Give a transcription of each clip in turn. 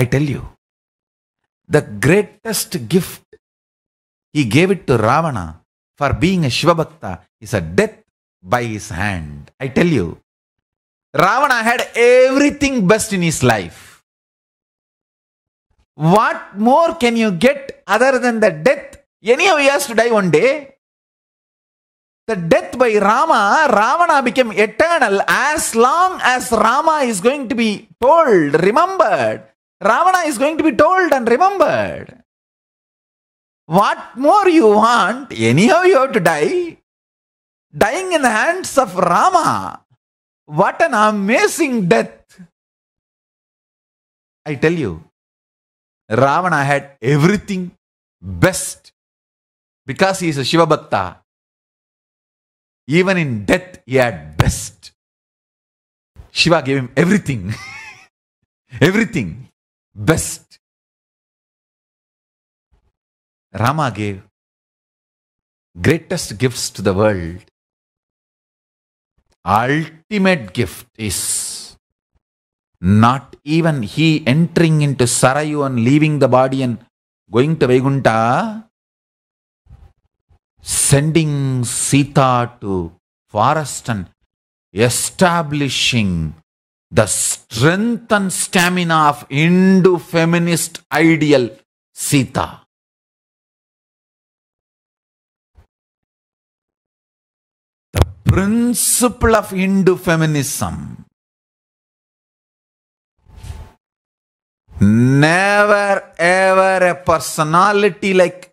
I tell you, the greatest gift he gave it to Ravana for being a Shivabhakta is a death by his hand. I tell you, Ravana had everything best in his life. What more can you get other than the death? Anyhow, he has to die one day. The death by Rama, Ravana became eternal as long as Rama is going to be told, remembered. Ravana is going to be told and remembered. What more you want? Anyhow, you have to die. Dying in the hands of Rama. What an amazing death. I tell you, Ravana had everything best because he is a Shiva Bhakta. Even in death, he had best. Shiva gave him everything. everything best. Rama gave greatest gifts to the world. Ultimate gift is not even he entering into Sarayu and leaving the body and going to Vaikuntha, sending Sita to forest and establishing the strength and stamina of Hindu feminist ideal Sita. The principle of Hindu feminism never ever a personality like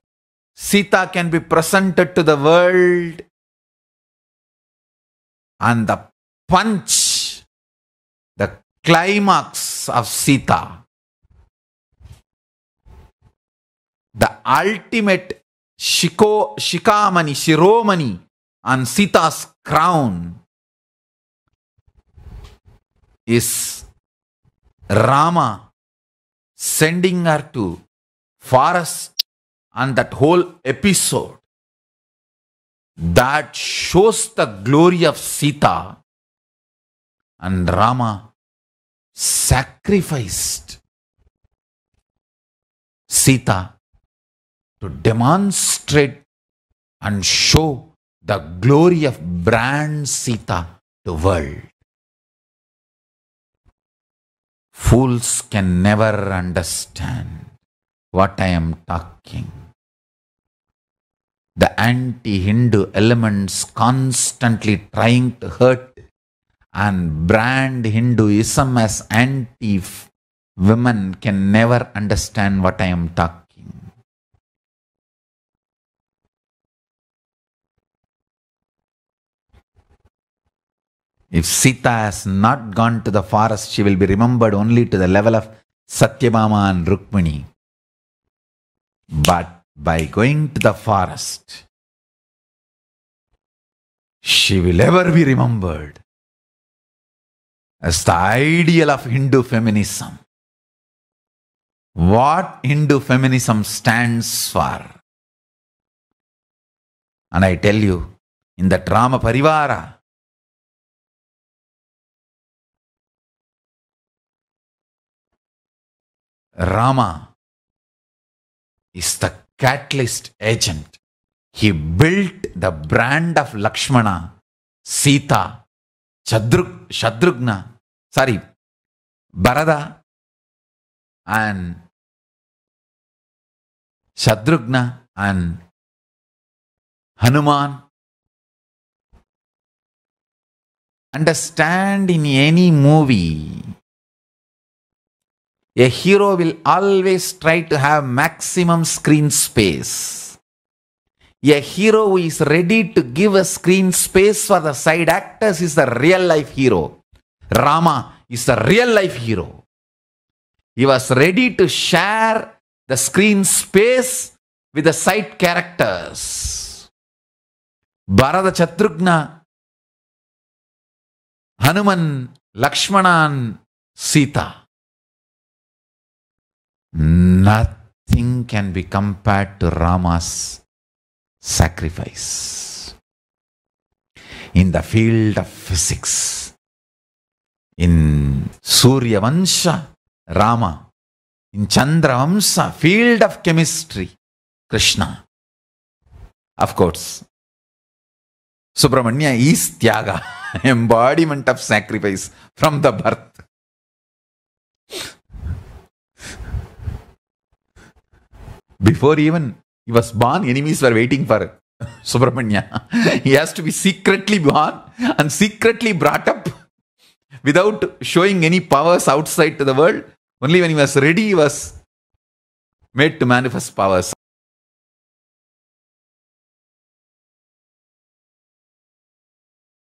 Sita can be presented to the world and the punch climax of Sita, the ultimate Shiko, Shikamani, Shiromani on Sita's crown is Rama sending her to forest and that whole episode that shows the glory of Sita and Rama sacrificed Sita to demonstrate and show the glory of brand Sita to world. Fools can never understand what I am talking. The anti-Hindu elements constantly trying to hurt and brand Hinduism as anti women can never understand what I am talking. If Sita has not gone to the forest, she will be remembered only to the level of Satyabama and Rukmini. But by going to the forest, she will ever be remembered as the ideal of Hindu feminism. What Hindu feminism stands for. And I tell you, in the drama Parivara, Rama is the catalyst agent. He built the brand of Lakshmana, Sita, Shatrughna Shatrughna sorry Bharata and Shatrughna and Hanuman understand in any movie a hero will always try to have maximum screen space A hero who is ready to give a screen space for the side actors is a real life hero. Rama is a real life hero. He was ready to share the screen space with the side characters. Bharata Chatrugna, Hanuman, Lakshmanan, Sita. Nothing can be compared to Rama's sacrifice. In the field of physics, in Surya Vansha, Rama, in Chandra Vamsa, field of chemistry, Krishna. Of course, Subramanya is Tyaga, embodiment of sacrifice from the birth. Before even He was born, enemies were waiting for Subramanya. he has to be secretly born and secretly brought up without showing any powers outside to the world. Only when he was ready, he was made to manifest powers.